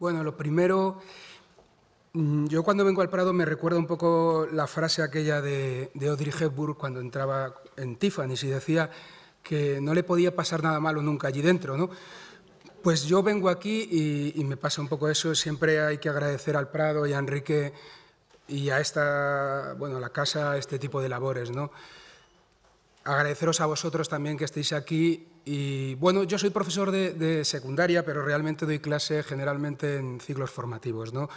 Bueno, lo primero, mm, yo cuando vengo al Prado me recuerda un poco la frase aquella de, de Audrey Hepburn cuando entraba en Tiffany, y decía que no le podía pasar nada malo nunca allí dentro, ¿no? Pues yo vengo aquí y, me pasa un poco eso. Siempre hay que agradecer al Prado y a Enrique y a esta, bueno, la casa este tipo de labores, ¿no? agradeceros a vosotros también que estéis aquí. Y bueno, yo soy profesor de, secundaria, pero realmente doy clase generalmente en ciclos formativos. ¿no?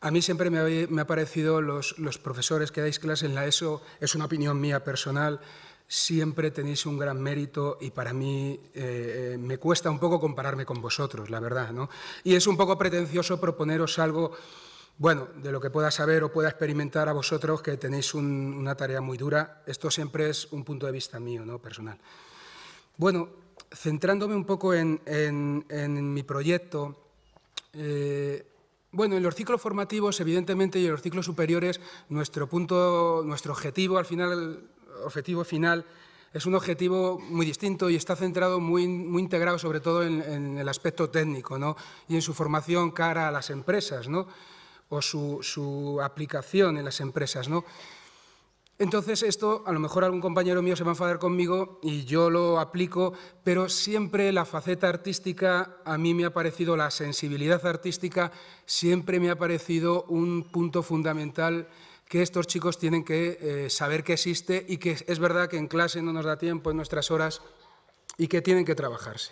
A mí siempre me, ha parecido los, los, profesores que dais clase en la ESO, es una opinión mía personal, siempre tenéis un gran mérito y para mí eh, eh, me cuesta un poco compararme con vosotros, la verdad. ¿no? Y es un poco pretencioso proponeros algo bueno, de lo que pueda saber o pueda experimentar a vosotros que tenéis una tarea muy dura. Esto siempre es un punto de vista mío, ¿no? personal. Bueno, centrándome un poco en, mi proyecto, eh, bueno, en los ciclos formativos, evidentemente, y en los ciclos superiores, nuestro punto, nuestro objetivo al final, objetivo final, es un objetivo muy distinto y está centrado muy, muy integrado sobre todo en, en el aspecto técnico ¿no? y en su formación cara a las empresas. ¿no? o su, aplicación en las empresas, ¿no? Entonces esto, a lo mejor algún compañero mío se va a enfadar conmigo y yo lo aplico, pero siempre la faceta artística, a mí me ha parecido la sensibilidad artística, siempre me ha parecido un punto fundamental que estos chicos tienen que eh, saber que existe y que es verdad que en clase no nos da tiempo, en nuestras horas, y que tienen que trabajarse.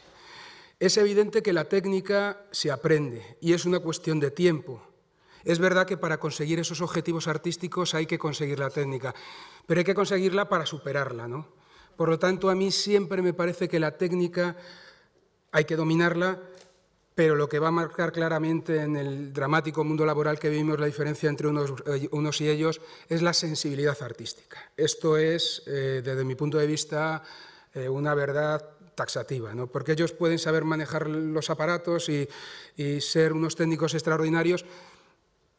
Es evidente que la técnica se aprende y es una cuestión de tiempo, es verdad que para conseguir esos objetivos artísticos hay que conseguir la técnica, pero hay que conseguirla para superarla. ¿no? Por lo tanto, a mí siempre me parece que la técnica hay que dominarla, pero lo que va a marcar claramente en el dramático mundo laboral que vivimos la diferencia entre unos, eh, y ellos es la sensibilidad artística. Esto es, eh, desde mi punto de vista, eh, una verdad taxativa, ¿no? porque ellos pueden saber manejar los aparatos y ser unos técnicos extraordinarios,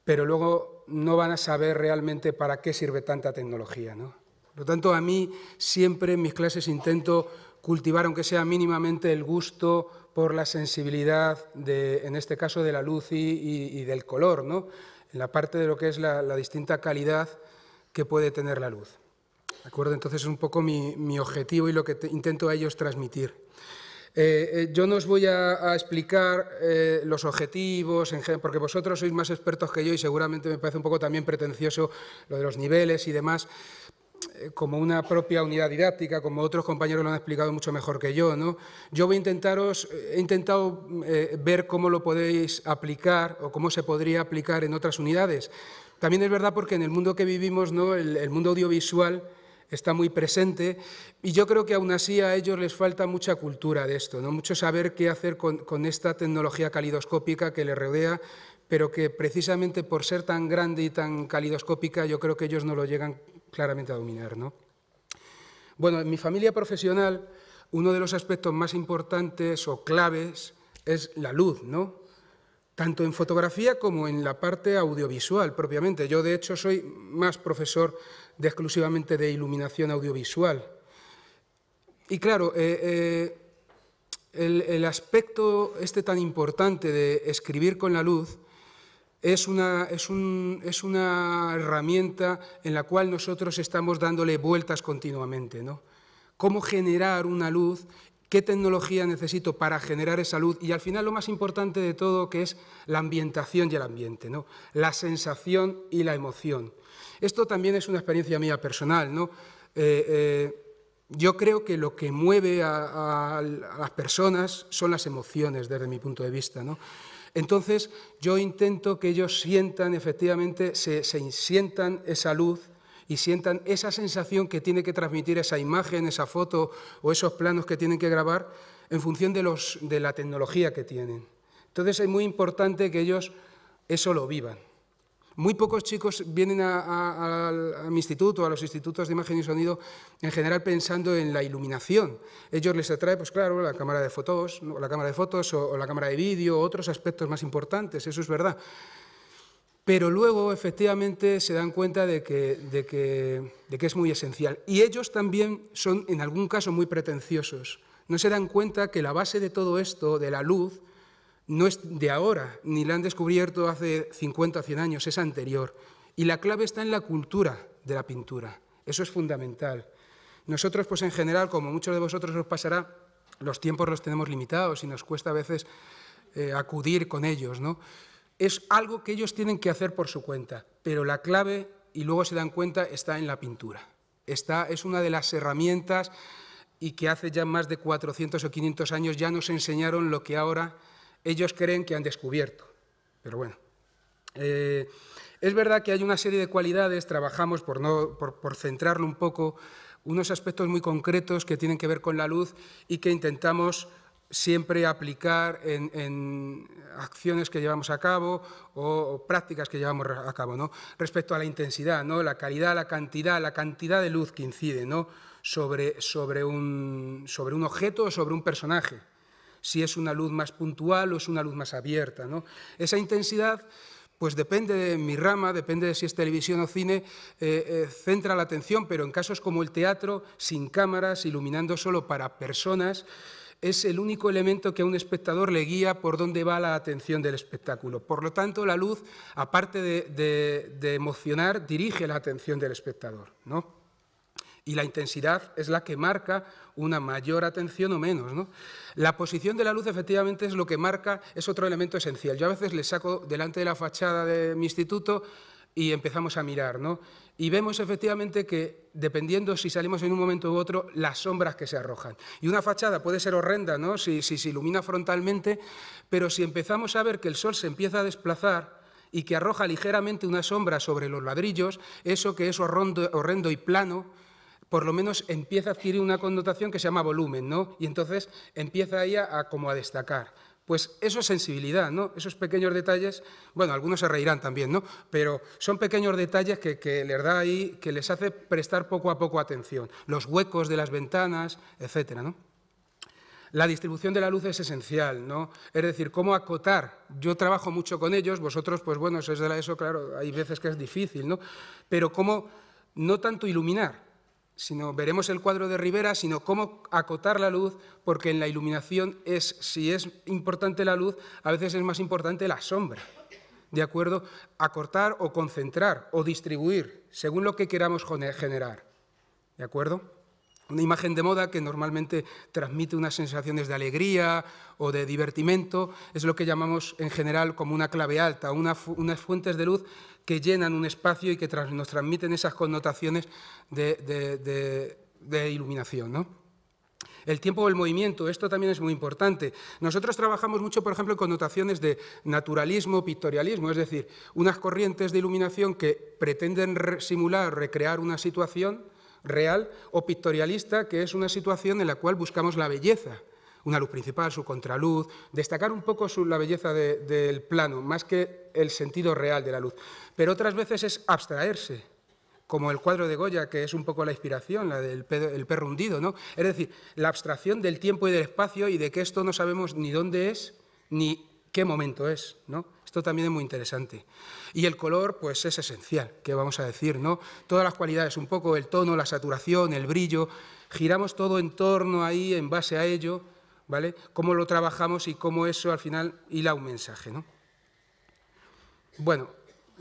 pero luego no van a saber realmente para qué sirve tanta tecnología. ¿no? Por lo tanto, a mí siempre en mis clases intento cultivar, aunque sea mínimamente, el gusto por la sensibilidad, de, en este caso, de la luz y, del color, ¿no? en la parte de lo que es la, distinta calidad que puede tener la luz. ¿De Entonces es un poco mi, objetivo y lo que intento a ellos transmitir. Eh, eh, yo no os voy a, explicar eh, los objetivos, porque vosotros sois más expertos que yo y seguramente me parece un poco también pretencioso lo de los niveles y demás, como una propia unidad didáctica, como otros compañeros lo han explicado mucho mejor que yo. ¿no? Yo voy a he intentado ver cómo lo podéis aplicar o cómo se podría aplicar en otras unidades. También es verdad porque en el mundo que vivimos, ¿no? el mundo audiovisual está muy presente y yo creo que aún así a ellos les falta mucha cultura de esto, ¿no? mucho saber qué hacer con, esta tecnología calidoscópica que les rodea, pero que precisamente por ser tan grande y tan calidoscópica yo creo que ellos no lo llegan claramente a dominar. Bueno, en mi familia profesional uno de los aspectos más importantes o claves es la luz, ¿no? tanto en fotografía como en la parte audiovisual propiamente. Yo, de hecho, soy más profesor de exclusivamente de iluminación audiovisual. Y claro, eh, eh, el, aspecto este tan importante de escribir con la luz es una, es una herramienta en la cual nosotros estamos dándole vueltas continuamente. ¿no? Cómo generar una luz qué tecnología necesito para generar esa luz y al final lo más importante de todo que es la ambientación y el ambiente, ¿no? la sensación y la emoción. Esto también es una experiencia mía personal. ¿no? Eh, eh, yo creo que lo que mueve a, las personas son las emociones desde mi punto de vista. ¿no? Entonces yo intento que ellos sientan efectivamente, se, se sientan esa luz y sientan esa sensación que tiene que transmitir esa imagen, esa foto o esos planos que tienen que grabar en función de, la tecnología que tienen. Entonces es muy importante que ellos eso lo vivan. Muy pocos chicos vienen a, mi instituto, a los institutos de imagen y sonido, en general pensando en la iluminación. Ellos les atrae, pues claro, la cámara de fotos, la cámara de fotos o, o la cámara de vídeo, otros aspectos más importantes, eso es verdad pero luego efectivamente se dan cuenta de que, es muy esencial. Y ellos también son, en algún caso, muy pretenciosos. No se dan cuenta que la base de todo esto, de la luz, no es de ahora, ni la han descubierto hace 50 o 100 años, es anterior. Y la clave está en la cultura de la pintura. Eso es fundamental. Nosotros, pues en general, como muchos de vosotros os pasará, los tiempos los tenemos limitados y nos cuesta a veces eh, acudir con ellos, ¿no? es algo que ellos tienen que hacer por su cuenta, pero la clave, y luego se dan cuenta, está en la pintura. Está, es una de las herramientas y que hace ya más de 400 o 500 años ya nos enseñaron lo que ahora ellos creen que han descubierto. Pero bueno, eh, es verdad que hay una serie de cualidades, trabajamos por, no, por centrarlo un poco, unos aspectos muy concretos que tienen que ver con la luz y que intentamos siempre aplicar en, acciones que llevamos a cabo o, prácticas que llevamos a cabo. Respecto a la intensidad, ¿no? la calidad, la cantidad, la cantidad de luz que incide ¿no? sobre, sobre, un, sobre un objeto o sobre un personaje, si es una luz más puntual o es una luz más abierta. ¿no? Esa intensidad pues depende de mi rama, depende de si es televisión o cine, eh, eh, centra la atención, pero en casos como el teatro, sin cámaras, iluminando solo para personas, es el único elemento que a un espectador le guía por dónde va la atención del espectáculo. Por lo tanto, la luz, aparte de, emocionar, dirige la atención del espectador. ¿no? y la intensidad es la que marca una mayor atención o menos. ¿no? La posición de la luz efectivamente es lo que marca, es otro elemento esencial. Yo a veces le saco delante de la fachada de mi instituto y empezamos a mirar, ¿no? y vemos efectivamente que, dependiendo si salimos en un momento u otro, las sombras que se arrojan. Y una fachada puede ser horrenda, ¿no? Si, se ilumina frontalmente, pero si empezamos a ver que el sol se empieza a desplazar y que arroja ligeramente una sombra sobre los ladrillos, eso que es horrendo y plano, por lo menos empieza a adquirir una connotación que se llama volumen, Y entonces empieza ahí a como a destacar. Pues eso es sensibilidad, ¿no? Esos pequeños detalles, bueno, algunos se reirán también, ¿no? Pero son pequeños detalles que, les da ahí, que les hace prestar poco a poco atención. Los huecos de las ventanas, etcétera, ¿no? La distribución de la luz es esencial, ¿no? Es decir, cómo acotar. Yo trabajo mucho con ellos, vosotros, pues bueno, es de la ESO, claro, hay veces que es difícil, ¿no? Pero cómo no tanto iluminar, sino veremos el cuadro de Rivera, sino cómo acotar la luz, porque en la iluminación es, si es importante la luz, a veces es más importante la sombra. ¿De acuerdo? Acortar o concentrar o distribuir, según lo que queramos generar. ¿De acuerdo? Una imagen de moda que normalmente transmite unas sensaciones de alegría o de divertimento, es lo que llamamos en general como una clave alta, unas fuentes de luz que llenan un espacio y que nos transmiten esas connotaciones de, iluminación. El tiempo o el movimiento, esto también es muy importante. Nosotros trabajamos mucho, por ejemplo, en connotaciones de naturalismo, pictorialismo, es decir, unas corrientes de iluminación que pretenden simular, recrear una situación real o pictorialista, que es una situación en la cual buscamos la belleza, una luz principal, su contraluz, destacar un poco la belleza del plano, más que el sentido real de la luz. Pero otras veces es abstraerse, como el cuadro de Goya, que es un poco la inspiración, la del perro hundido, ¿no? Es decir, la abstracción del tiempo y del espacio y de que esto no sabemos ni dónde es, ni qué momento es, ¿no? Esto también es muy interesante. Y el color, pues es esencial, ¿qué vamos a decir, no? Todas las cualidades, un poco el tono, la saturación, el brillo, giramos todo en torno ahí, en base a ello, ¿vale? Cómo lo trabajamos y cómo eso al final hila un mensaje, ¿no? Bueno,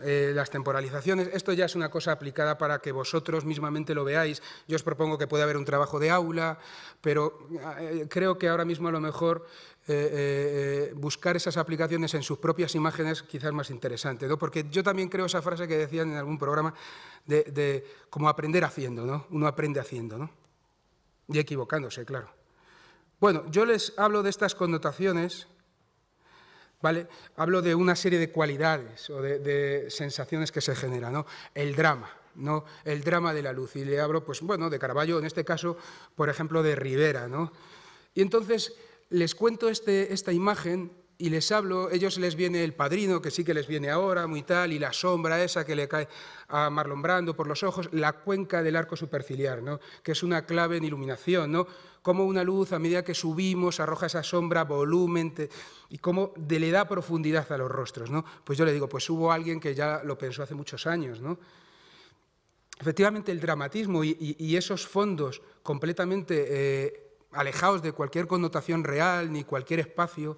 eh, las temporalizaciones, esto ya es una cosa aplicada para que vosotros mismamente lo veáis. Yo os propongo que puede haber un trabajo de aula, pero eh, creo que ahora mismo a lo mejor eh, eh, buscar esas aplicaciones en sus propias imágenes quizás más interesante, ¿no? Porque yo también creo esa frase que decían en algún programa de, de como aprender haciendo, ¿no? Uno aprende haciendo, ¿no? Y equivocándose, claro. Bueno, yo les hablo de estas connotaciones, ¿vale? Hablo de una serie de cualidades o de, de sensaciones que se generan, ¿no? El drama, ¿no? El drama de la luz. Y le hablo, pues, bueno, de Caravaggio, en este caso, por ejemplo, de Rivera, ¿no? Y entonces les cuento este, esta imagen y les hablo, ellos les viene el padrino, que sí que les viene ahora, muy tal, y la sombra esa que le cae a Marlon Brando por los ojos, la cuenca del arco superciliar, ¿no? que es una clave en iluminación, ¿no? cómo una luz a medida que subimos arroja esa sombra, volumen, y cómo le da profundidad a los rostros. ¿no? Pues yo le digo, pues hubo alguien que ya lo pensó hace muchos años. ¿no? Efectivamente, el dramatismo y, esos fondos completamente... Eh, alejaos de cualquier connotación real ni cualquier espacio,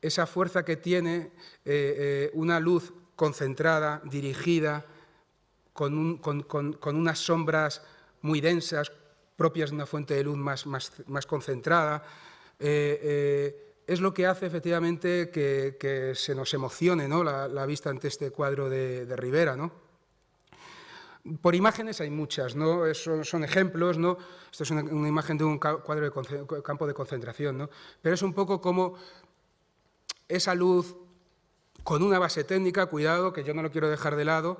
esa fuerza que tiene eh, eh, una luz concentrada, dirigida, con, unas sombras muy densas, propias de una fuente de luz más, concentrada, eh, es lo que hace efectivamente que, se nos emocione ¿no? la, vista ante este cuadro de, de Rivera. ¿no? Por imágenes hay muchas, ¿no? son ejemplos, ¿no? Esto es una, imagen de un cuadro de campo de concentración, ¿no? Pero es un poco como esa luz con una base técnica, cuidado, que yo no lo quiero dejar de lado,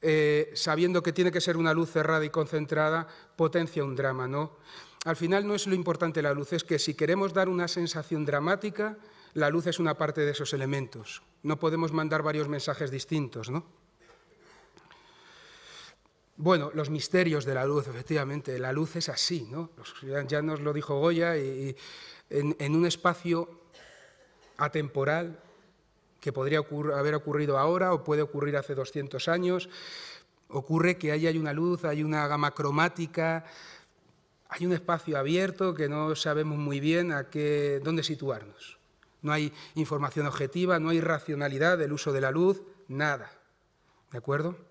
eh, sabiendo que tiene que ser una luz cerrada y concentrada, potencia un drama, ¿no? Al final no es lo importante la luz, es que si queremos dar una sensación dramática, la luz es una parte de esos elementos. No podemos mandar varios mensajes distintos, ¿no? Bueno, los misterios de la luz, efectivamente. La luz es así, ¿no? Ya nos lo dijo Goya, y, en, un espacio atemporal que podría haber ocurrido ahora o puede ocurrir hace 200 años, ocurre que ahí hay una luz, hay una gama cromática, hay un espacio abierto que no sabemos muy bien a dónde situarnos. No hay información objetiva, no hay racionalidad del uso de la luz, nada. ¿De acuerdo?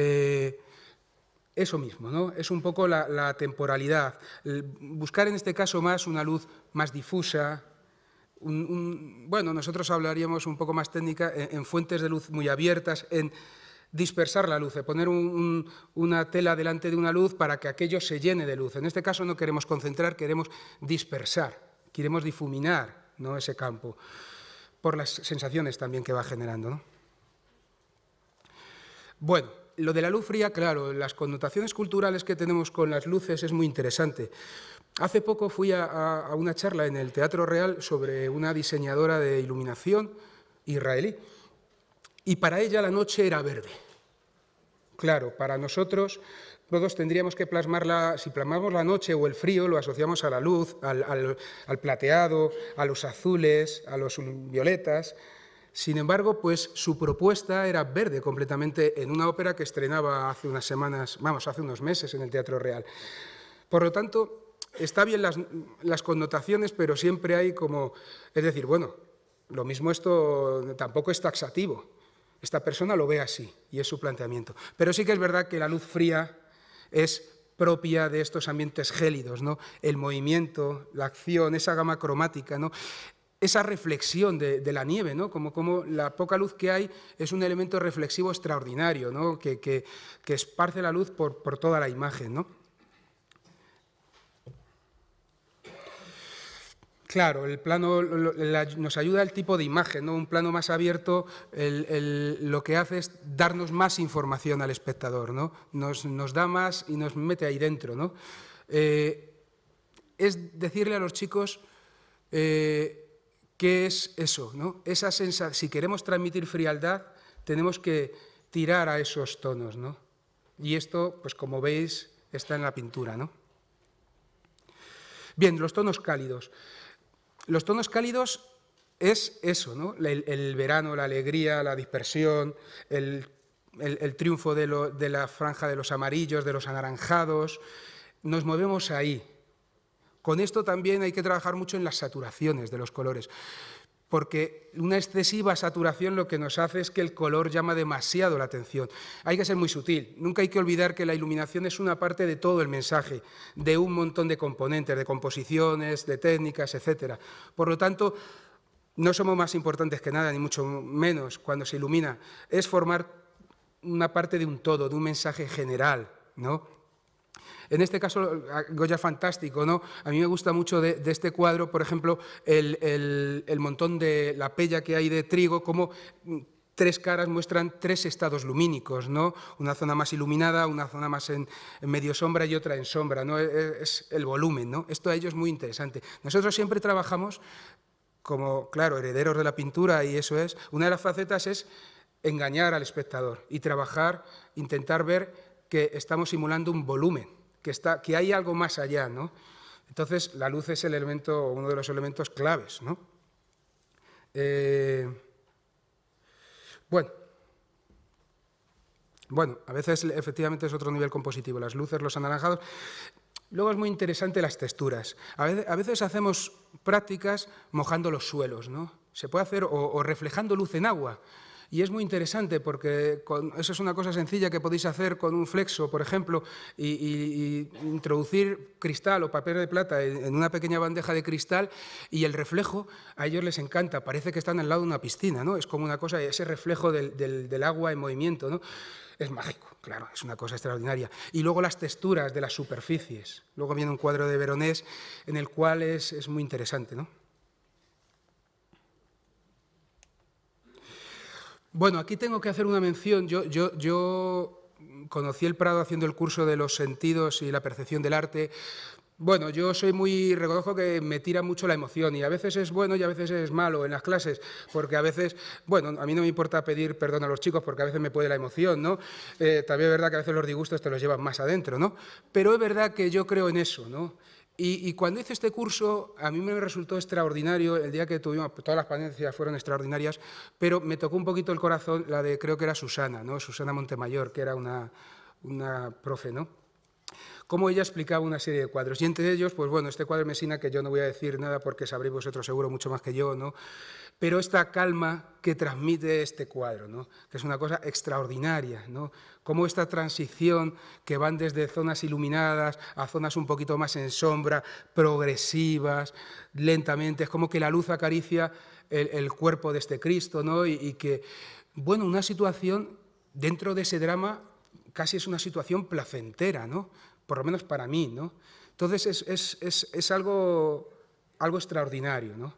Eh, eso mismo, ¿no? Es un poco la, temporalidad. Buscar en este caso más una luz más difusa. bueno, nosotros hablaríamos un poco más técnica en, fuentes de luz muy abiertas, en dispersar la luz, en poner una tela delante de una luz para que aquello se llene de luz. En este caso no queremos concentrar, queremos dispersar, queremos difuminar ¿no? ese campo, por las sensaciones también que va generando. Bueno, lo de la luz fría, claro, las connotaciones culturales que tenemos con las luces es muy interesante. Hace poco fui a, una charla en el Teatro Real sobre una diseñadora de iluminación israelí y para ella la noche era verde. Claro, para nosotros todos tendríamos que plasmarla, si plasmamos la noche o el frío, lo asociamos a la luz, al plateado, a los azules, a los violetas, sin embargo, pues su propuesta era verde completamente en una ópera que estrenaba hace unas semanas, vamos, hace unos meses en el Teatro Real. Por lo tanto, está bien las, las connotaciones, pero siempre hay como, es decir, bueno, lo mismo esto tampoco es taxativo. Esta persona lo ve así y es su planteamiento. Pero sí que es verdad que la luz fría es propia de estos ambientes gélidos, ¿no? El movimiento, la acción, esa gama cromática, ¿no? esa reflexión de, la nieve, ¿no? Como, como, la poca luz que hay es un elemento reflexivo extraordinario, ¿no? que, esparce la luz por, por toda la imagen. ¿no? Claro, el plano nos ayuda el tipo de imagen, ¿no? un plano más abierto lo que hace es darnos más información al espectador, ¿no? nos, da más y nos mete ahí dentro. Eh, es decirle a los chicos... Eh, ¿Qué es eso? No? Esa si queremos transmitir frialdad, tenemos que tirar a esos tonos. ¿no? Y esto, pues como veis, está en la pintura. Bien, los tonos cálidos. Los tonos cálidos es eso, ¿no? el, verano, la alegría, la dispersión, el, triunfo de la franja de los amarillos, de los anaranjados. Nos movemos ahí, con esto también hay que trabajar mucho en las saturaciones de los colores, porque una excesiva saturación lo que nos hace es que el color llama demasiado la atención. Hay que ser muy sutil, nunca hay que olvidar que la iluminación es una parte de todo el mensaje, de un montón de componentes, de composiciones, de técnicas, etc. Por lo tanto, no somos más importantes que nada, ni mucho menos cuando se ilumina, es formar una parte de un todo, de un mensaje general, ¿no? en este caso, Goya fantástico, ¿no? A mí me gusta mucho de, este cuadro, por ejemplo, el, montón de la pella que hay de trigo, como mm, tres caras muestran tres estados lumínicos, ¿no? Una zona más iluminada, una zona más en, medio sombra y otra en sombra, ¿no? E, e, es, el volumen, ¿no? Esto a ellos es muy interesante. Nosotros siempre trabajamos como, claro, herederos de la pintura y eso es, una de las facetas es engañar al espectador y trabajar, intentar ver que estamos simulando un volumen, que, hay algo más allá, Entonces, la luz es el elemento, uno de los elementos claves, eh, bueno, bueno, a veces efectivamente es otro nivel compositivo, las luces, los anaranjados. Luego es muy interesante las texturas. A veces, hacemos prácticas mojando los suelos, ¿no? Se puede hacer o reflejando luz en agua. Y es muy interesante porque eso es una cosa sencilla que podéis hacer con un flexo, por ejemplo, y, introducir cristal o papel de plata en, una pequeña bandeja de cristal y el reflejo a ellos les encanta, parece que están al lado de una piscina, ¿no? Es como una cosa, ese reflejo del, agua en movimiento, ¿no? es mágico, claro, es una cosa extraordinaria. Y luego las texturas de las superficies. Luego viene un cuadro de Veronés en el cual es muy interesante, ¿no? Bueno, aquí tengo que hacer una mención. Yo, conocí el Prado haciendo el curso de los sentidos y la percepción del arte. Bueno, yo soy muy, reconozco que me tira mucho la emoción y a veces es bueno y a veces es malo en las clases, porque a veces, bueno, a mí no me importa pedir perdón a los chicos porque a veces me puede la emoción, ¿no? Eh, también es verdad que a veces los disgustos te los llevan más adentro, ¿no? Pero es verdad que yo creo en eso, ¿no? Y, cuando hice este curso, a mí me resultó extraordinario, el día que tuvimos, todas las ponencias fueron extraordinarias, pero me tocó un poquito el corazón la de, creo que era Susana, ¿no? Susana Montemayor, que era una, una profe, ¿no? cómo ella explicaba una serie de cuadros. Y entre ellos, pues bueno, este cuadro de que yo no voy a decir nada porque sabréis vosotros seguro mucho más que yo, ¿no? Pero esta calma que transmite este cuadro, ¿no? Que es una cosa extraordinaria, ¿no? Cómo esta transición que van desde zonas iluminadas a zonas un poquito más en sombra, progresivas, lentamente, es como que la luz acaricia el, cuerpo de este Cristo, ¿no? y que, bueno, una situación dentro de ese drama casi es una situación placentera, ¿no? por lo menos para mí. ¿no? Entonces es, es, algo, algo extraordinario. ¿no?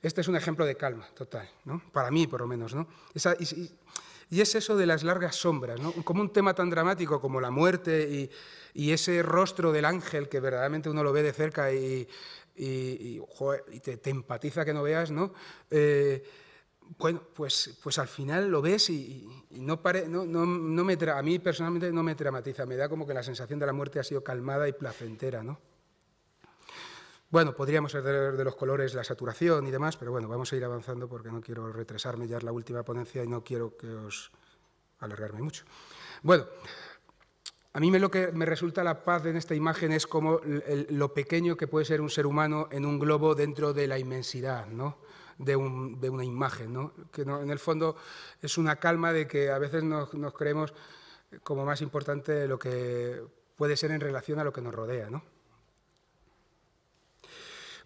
Este es un ejemplo de calma total, ¿no? para mí por lo menos. ¿no? y, es eso de las largas sombras, como un tema tan dramático como la muerte y, ese rostro del ángel que verdaderamente uno lo ve de cerca y, te, te, empatiza que no veas, ¿no? Eh, bueno, pues, pues al final lo ves y, no, no, me a mí personalmente no me dramatiza, me da como que la sensación de la muerte ha sido calmada y placentera, ¿no? Bueno, podríamos hacer de los colores, la saturación y demás, pero bueno, vamos a ir avanzando porque no quiero retrasarme, ya es la última ponencia y no quiero que os alargarme mucho. Bueno, a mí lo que me resulta la paz en esta imagen es como lo pequeño que puede ser un ser humano en un globo dentro de la inmensidad, ¿no? de, una imagen, que en el fondo es una calma de que a veces nos, creemos como más importante lo que puede ser en relación a lo que nos rodea.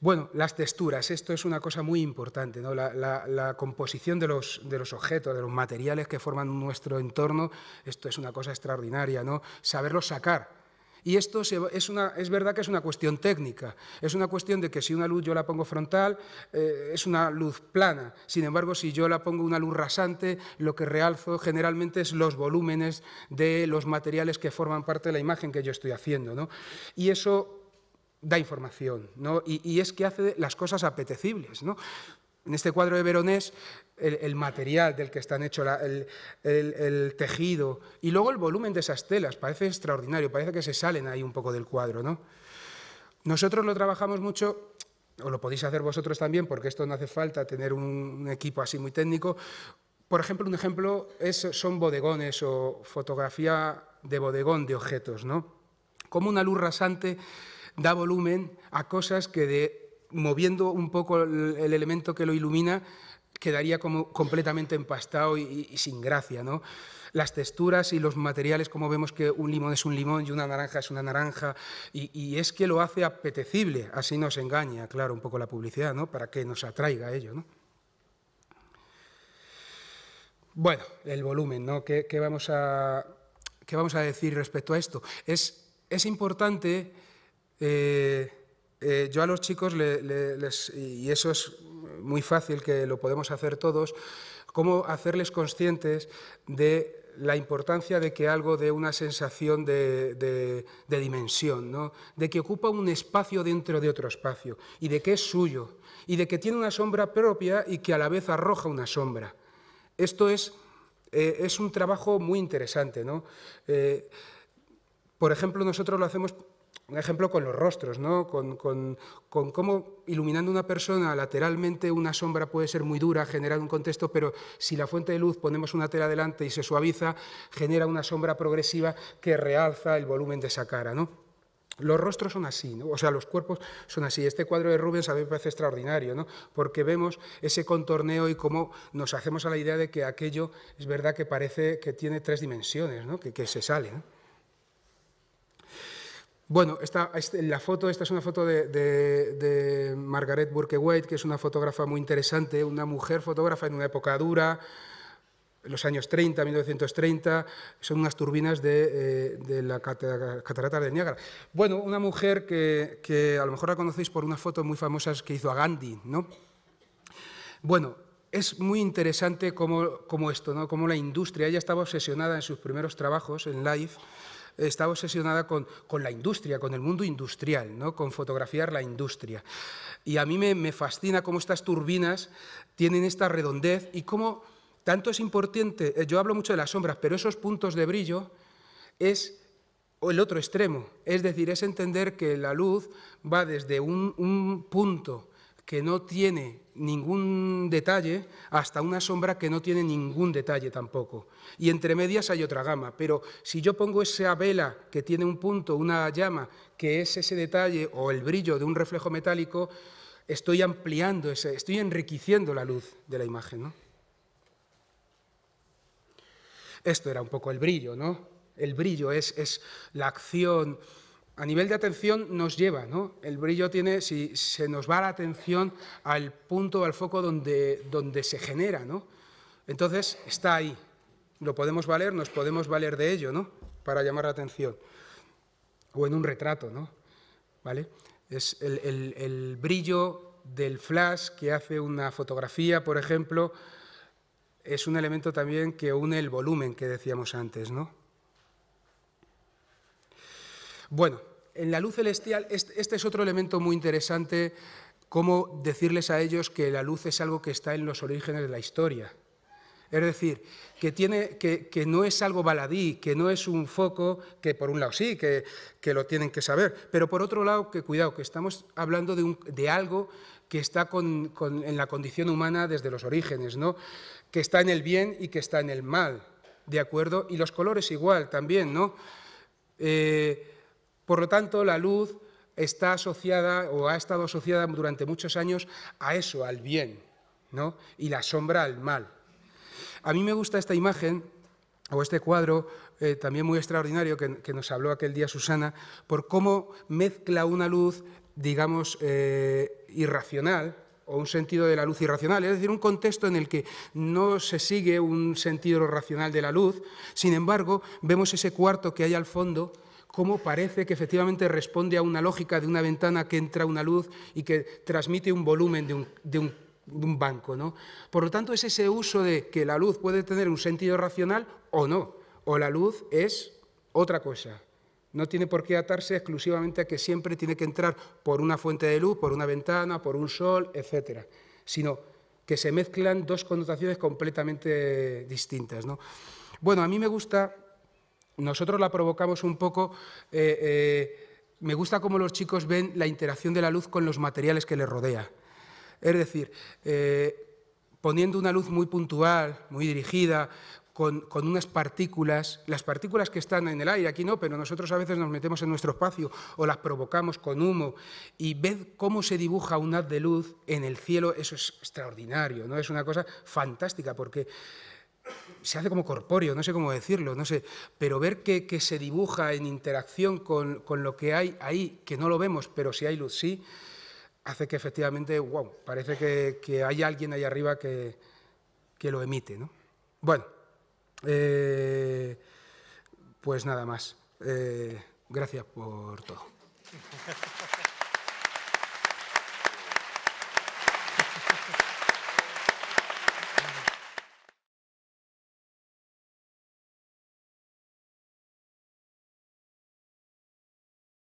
Bueno, las texturas, esto es una cosa muy importante, ¿no? la, composición de los, objetos, de los materiales que forman nuestro entorno, esto es una cosa extraordinaria, ¿no? saberlos sacar y esto es, verdad que es una cuestión técnica, es una cuestión de que si una luz yo la pongo frontal, eh, es una luz plana. Sin embargo, si yo la pongo una luz rasante, lo que realzo generalmente es los volúmenes de los materiales que forman parte de la imagen que yo estoy haciendo. Y eso da información, y, y, es que hace las cosas apetecibles, ¿no? En este cuadro de Veronés, el, material del que están hecho el, tejido y luego el volumen de esas telas, parece extraordinario, parece que se salen ahí un poco del cuadro. ¿no? Nosotros lo trabajamos mucho, o lo podéis hacer vosotros también, porque esto no hace falta tener un, un equipo así muy técnico. Por ejemplo, un ejemplo es, son bodegones o fotografía de bodegón de objetos, ¿no? Como una luz rasante da volumen a cosas que de moviendo un poco el, elemento que lo ilumina, quedaría como completamente empastado y, sin gracia, Las texturas y los materiales, como vemos que un limón es un limón y una naranja es una naranja, y, es que lo hace apetecible, así nos engaña, claro, un poco la publicidad, ¿no? Para que nos atraiga ello, Bueno, el volumen, ¿no? ¿Qué, vamos, a, qué vamos a decir respecto a esto? Es, es importante... Eh, eh, yo a los chicos, les, y eso es muy fácil que lo podemos hacer todos, cómo hacerles conscientes de la importancia de que algo dé una sensación de, dimensión, ¿no? de que ocupa un espacio dentro de otro espacio y de que es suyo y de que tiene una sombra propia y que a la vez arroja una sombra. Esto es, eh, es un trabajo muy interesante. ¿no? Eh, por ejemplo, nosotros lo hacemos un ejemplo con los rostros, ¿no? Con, con, con, cómo iluminando una persona lateralmente una sombra puede ser muy dura, generar un contexto, pero si la fuente de luz ponemos una tela delante y se suaviza, genera una sombra progresiva que realza el volumen de esa cara. ¿no? Los rostros son así, ¿no? o sea, los cuerpos son así. Este cuadro de Rubens a mí me parece extraordinario, ¿no? porque vemos ese contorneo y cómo nos hacemos a la idea de que aquello es verdad que parece que tiene tres dimensiones, ¿no? que, que se sale. Bueno, esta, este, la foto, esta es una foto de, Margaret Burke White, que es una fotógrafa muy interesante, una mujer fotógrafa en una época dura, los años 30, 1930, son unas turbinas de, eh, la catarata de Niágara. Bueno, una mujer que, a lo mejor la conocéis por unas fotos muy famosas que hizo a Gandhi, ¿no? Bueno, es muy interesante como, esto, ¿no? Como la industria, ella estaba obsesionada en sus primeros trabajos en Life, estaba obsesionada con, la industria, con el mundo industrial, con fotografiar la industria. Y a mí me, fascina cómo estas turbinas tienen esta redondez y cómo tanto es importante, eh, yo hablo mucho de las sombras, pero esos puntos de brillo es el otro extremo, es decir, es entender que la luz va desde un punto que no tiene ningún detalle, hasta una sombra que no tiene ningún detalle tampoco. Y entre medias hay otra gama, pero si yo pongo esa vela que tiene un punto, una llama, que es ese detalle o el brillo de un reflejo metálico, estoy ampliando, ese, estoy enriqueciendo la luz de la imagen. Esto era un poco el brillo, ¿no? El brillo es, es la acción a nivel de atención nos lleva, ¿no? El brillo tiene, si se nos va la atención al punto, al foco donde, donde se genera, ¿no? Entonces está ahí, lo podemos valer, nos podemos valer de ello, ¿no? Para llamar la atención. O en un retrato, ¿no? ¿Vale? Es el, el brillo del flash que hace una fotografía, por ejemplo, es un elemento también que une el volumen que decíamos antes, ¿no? Bueno, en la luz celestial, este es otro elemento muy interesante, cómo decirles a ellos que la luz es algo que está en los orígenes de la historia. Es decir, que, no es algo baladí, que no es un foco, que por un lado sí, que, lo tienen que saber, pero por otro lado, que cuidado, que estamos hablando de, algo que está en la condición humana desde los orígenes, ¿no? que está en el bien y que está en el mal, ¿de acuerdo? Y los colores igual también, ¿no? Eh, por lo tanto, la luz está asociada o ha estado asociada durante muchos años a eso, al bien, y la sombra al mal. A mí me gusta esta imagen o este cuadro eh, también muy extraordinario que, nos habló aquel día Susana, por cómo mezcla una luz, digamos, eh, irracional, o un sentido de la luz irracional, es decir, un contexto en el que no se sigue un sentido racional de la luz, sin embargo, vemos ese cuarto que hay al fondo cómo parece que efectivamente responde a una lógica de una ventana que entra una luz y que transmite un volumen de un, banco. ¿no? Por lo tanto, es ese uso de que la luz puede tener un sentido racional o no, o la luz es otra cosa. No tiene por qué atarse exclusivamente a que siempre tiene que entrar por una fuente de luz, por una ventana, por un sol, etcétera, sino que se mezclan dos connotaciones completamente distintas. ¿no? Bueno, a mí me gusta nosotros la provocamos un poco... Eh, eh, me gusta cómo los chicos ven la interacción de la luz con los materiales que les rodea. Es decir, eh, poniendo una luz muy puntual, muy dirigida, con, unas partículas, las partículas que están en el aire, aquí no, pero nosotros a veces nos metemos en nuestro espacio o las provocamos con humo, y ved cómo se dibuja un haz de luz en el cielo, eso es extraordinario, ¿no? es una cosa fantástica, porque se hace como corpóreo, no sé cómo decirlo, no sé, pero ver que, se dibuja en interacción con, lo que hay ahí, que no lo vemos, pero si hay luz sí, hace que efectivamente, wow, parece que, hay alguien ahí arriba que, lo emite. Bueno, eh, pues nada más. Eh, gracias por todo.